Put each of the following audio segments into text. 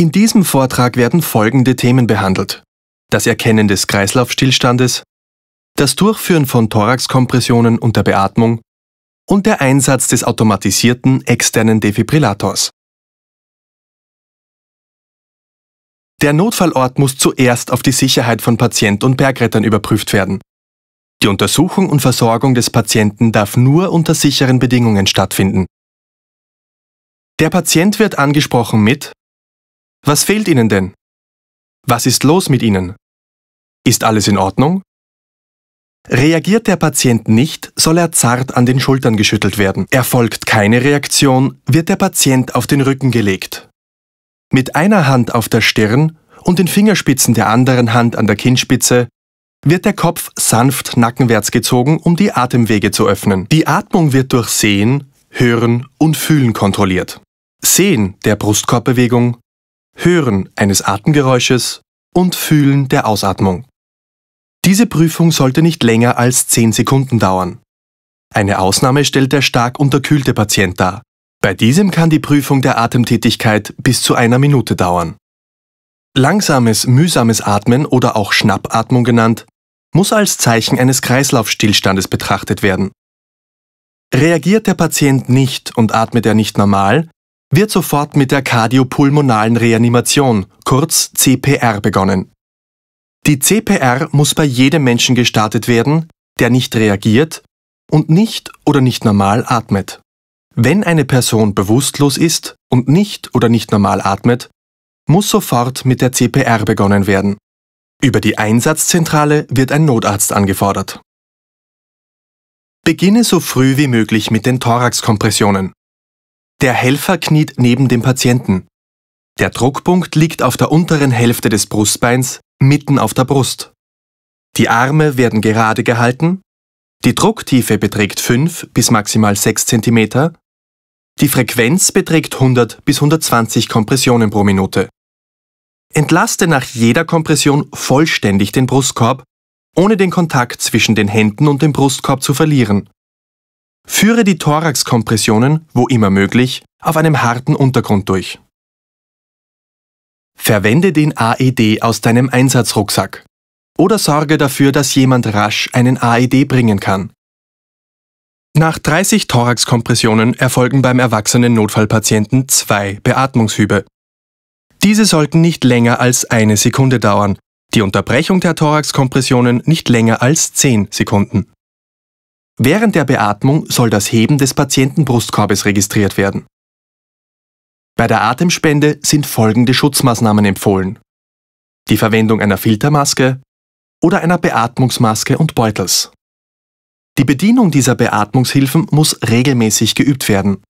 In diesem Vortrag werden folgende Themen behandelt. Das Erkennen des Kreislaufstillstandes, das Durchführen von Thoraxkompressionen unter Beatmung und der Einsatz des automatisierten externen Defibrillators. Der Notfallort muss zuerst auf die Sicherheit von Patient und Bergrettern überprüft werden. Die Untersuchung und Versorgung des Patienten darf nur unter sicheren Bedingungen stattfinden. Der Patient wird angesprochen mit was fehlt Ihnen denn? Was ist los mit Ihnen? Ist alles in Ordnung? Reagiert der Patient nicht, soll er zart an den Schultern geschüttelt werden. Erfolgt keine Reaktion, wird der Patient auf den Rücken gelegt. Mit einer Hand auf der Stirn und den Fingerspitzen der anderen Hand an der Kinnspitze wird der Kopf sanft nackenwärts gezogen, um die Atemwege zu öffnen. Die Atmung wird durch Sehen, Hören und Fühlen kontrolliert. Sehen der Brustkorbbewegung Hören eines Atemgeräusches und Fühlen der Ausatmung. Diese Prüfung sollte nicht länger als 10 Sekunden dauern. Eine Ausnahme stellt der stark unterkühlte Patient dar. Bei diesem kann die Prüfung der Atemtätigkeit bis zu einer Minute dauern. Langsames, mühsames Atmen oder auch Schnappatmung genannt, muss als Zeichen eines Kreislaufstillstandes betrachtet werden. Reagiert der Patient nicht und atmet er nicht normal, wird sofort mit der kardiopulmonalen Reanimation, kurz CPR, begonnen. Die CPR muss bei jedem Menschen gestartet werden, der nicht reagiert und nicht oder nicht normal atmet. Wenn eine Person bewusstlos ist und nicht oder nicht normal atmet, muss sofort mit der CPR begonnen werden. Über die Einsatzzentrale wird ein Notarzt angefordert. Beginne so früh wie möglich mit den Thoraxkompressionen. Der Helfer kniet neben dem Patienten. Der Druckpunkt liegt auf der unteren Hälfte des Brustbeins, mitten auf der Brust. Die Arme werden gerade gehalten. Die Drucktiefe beträgt 5 bis maximal 6 cm. Die Frequenz beträgt 100 bis 120 Kompressionen pro Minute. Entlaste nach jeder Kompression vollständig den Brustkorb, ohne den Kontakt zwischen den Händen und dem Brustkorb zu verlieren. Führe die Thoraxkompressionen, wo immer möglich, auf einem harten Untergrund durch. Verwende den AED aus deinem Einsatzrucksack oder sorge dafür, dass jemand rasch einen AED bringen kann. Nach 30 Thoraxkompressionen erfolgen beim erwachsenen Notfallpatienten zwei Beatmungshübe. Diese sollten nicht länger als eine Sekunde dauern, die Unterbrechung der Thoraxkompressionen nicht länger als 10 Sekunden. Während der Beatmung soll das Heben des Patientenbrustkorbes registriert werden. Bei der Atemspende sind folgende Schutzmaßnahmen empfohlen. Die Verwendung einer Filtermaske oder einer Beatmungsmaske und Beutels. Die Bedienung dieser Beatmungshilfen muss regelmäßig geübt werden.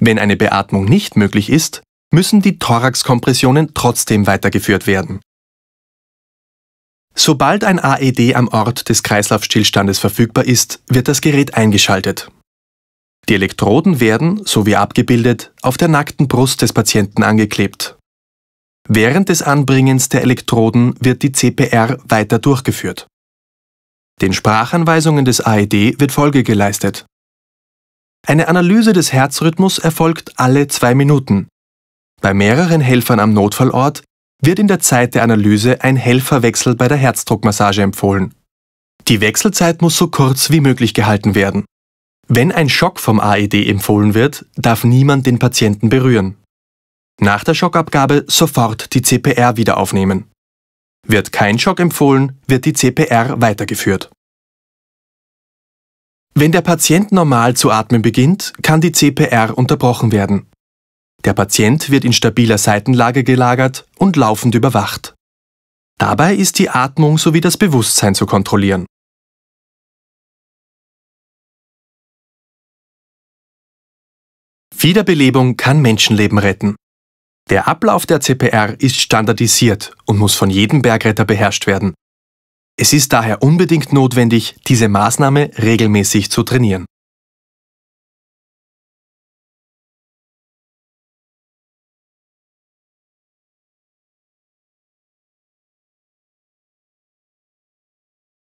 Wenn eine Beatmung nicht möglich ist, müssen die Thoraxkompressionen trotzdem weitergeführt werden. Sobald ein AED am Ort des Kreislaufstillstandes verfügbar ist, wird das Gerät eingeschaltet. Die Elektroden werden, so wie abgebildet, auf der nackten Brust des Patienten angeklebt. Während des Anbringens der Elektroden wird die CPR weiter durchgeführt. Den Sprachanweisungen des AED wird Folge geleistet. Eine Analyse des Herzrhythmus erfolgt alle zwei Minuten. Bei mehreren Helfern am Notfallort wird in der Zeit der Analyse ein Helferwechsel bei der Herzdruckmassage empfohlen. Die Wechselzeit muss so kurz wie möglich gehalten werden. Wenn ein Schock vom AED empfohlen wird, darf niemand den Patienten berühren. Nach der Schockabgabe sofort die CPR wieder aufnehmen. Wird kein Schock empfohlen, wird die CPR weitergeführt. Wenn der Patient normal zu atmen beginnt, kann die CPR unterbrochen werden. Der Patient wird in stabiler Seitenlage gelagert und laufend überwacht. Dabei ist die Atmung sowie das Bewusstsein zu kontrollieren. Wiederbelebung kann Menschenleben retten. Der Ablauf der CPR ist standardisiert und muss von jedem Bergretter beherrscht werden. Es ist daher unbedingt notwendig, diese Maßnahme regelmäßig zu trainieren.